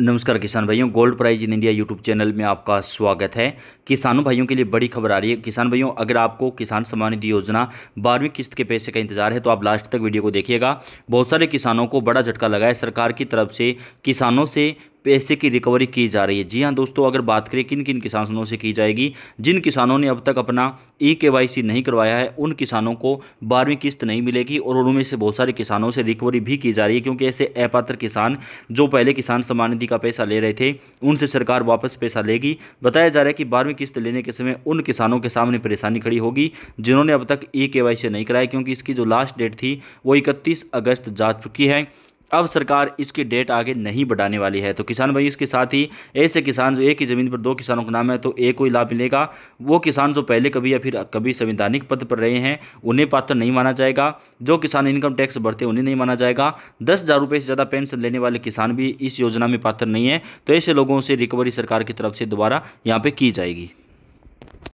नमस्कार किसान भाइयों gold prize in India YouTube channel में आपका स्वागत है किसानों भाइयों के लिए बड़ी खबर आ रही है किसान भाइयों अगर आपको किसान सम्मान निधि योजना बारहवीं किस्त के पैसे का इंतजार है तो आप लास्ट तक वीडियो को देखिएगा बहुत सारे किसानों को बड़ा झटका लगा है सरकार की तरफ से किसानों से पैसे की रिकवरी की जा रही है जी हाँ दोस्तों अगर बात करें किन किन किसानों से की जाएगी जिन किसानों ने अब तक अपना ई e के नहीं करवाया है उन किसानों को बारहवीं किस्त नहीं मिलेगी और उनमें से बहुत सारे किसानों से रिकवरी भी की जा रही है क्योंकि ऐसे अपात्र किसान जो पहले किसान सम्मान निधि का पैसा ले रहे थे उनसे सरकार वापस पैसा लेगी बताया जा रहा है कि बारहवीं किस्त लेने के समय उन किसानों के सामने परेशानी खड़ी होगी जिन्होंने अब तक ई e के नहीं कराया क्योंकि इसकी जो लास्ट डेट थी वो इकतीस अगस्त जा चुकी है अब सरकार इसकी डेट आगे नहीं बढ़ाने वाली है तो किसान भाई इसके साथ ही ऐसे किसान जो एक ही ज़मीन पर दो किसानों का नाम है तो एक को ही लाभ मिलेगा वो किसान जो पहले कभी या फिर कभी संवैधानिक पद पर रहे हैं उन्हें पात्र नहीं माना जाएगा जो किसान इनकम टैक्स भरते उन्हें नहीं माना जाएगा दस हज़ार रुपये से ज़्यादा पेंशन लेने वाले किसान भी इस योजना में पात्र नहीं है तो ऐसे लोगों से रिकवरी सरकार की तरफ से दोबारा यहाँ पर की जाएगी